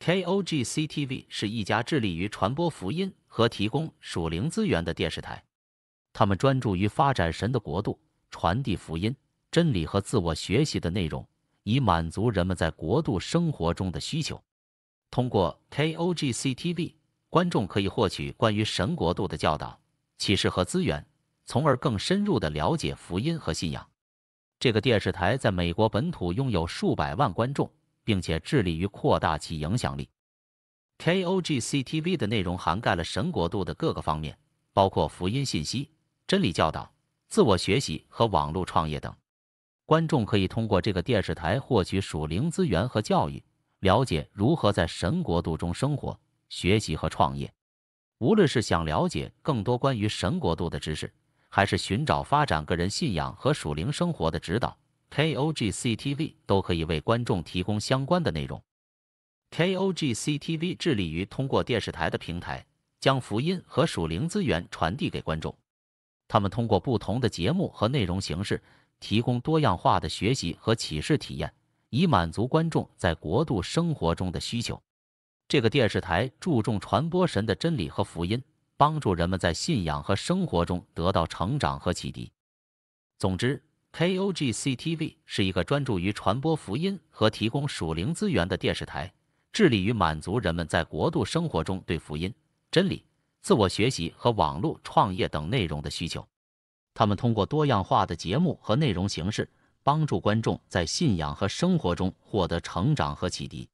KOGCTV 是一家致力于传播福音和提供属灵资源的电视台。他们专注于发展神的国度，传递福音、真理和自我学习的内容，以满足人们在国度生活中的需求。通过 KOGCTV，观众可以获取关于神国度的教导、启示和资源，从而更深入地了解福音和信仰。这个电视台在美国本土拥有数百万观众。并且致力于扩大其影响力。KOGCTV 的内容涵盖了神国度的各个方面，包括福音信息、真理教导、自我学习和网络创业等。观众可以通过这个电视台获取属灵资源和教育，了解如何在神国度中生活、学习和创业。无论是想了解更多关于神国度的知识，还是寻找发展个人信仰和属灵生活的指导。Kogctv 都可以为观众提供相关的内容。Kogctv 致力于通过电视台的平台，将福音和属灵资源传递给观众。他们通过不同的节目和内容形式，提供多样化的学习和启示体验，以满足观众在国度生活中的需求。这个电视台注重传播神的真理和福音，帮助人们在信仰和生活中得到成长和启迪。总之。KOGCTV 是一个专注于传播福音和提供属灵资源的电视台，致力于满足人们在国度生活中对福音、真理、自我学习和网络创业等内容的需求。他们通过多样化的节目和内容形式，帮助观众在信仰和生活中获得成长和启迪。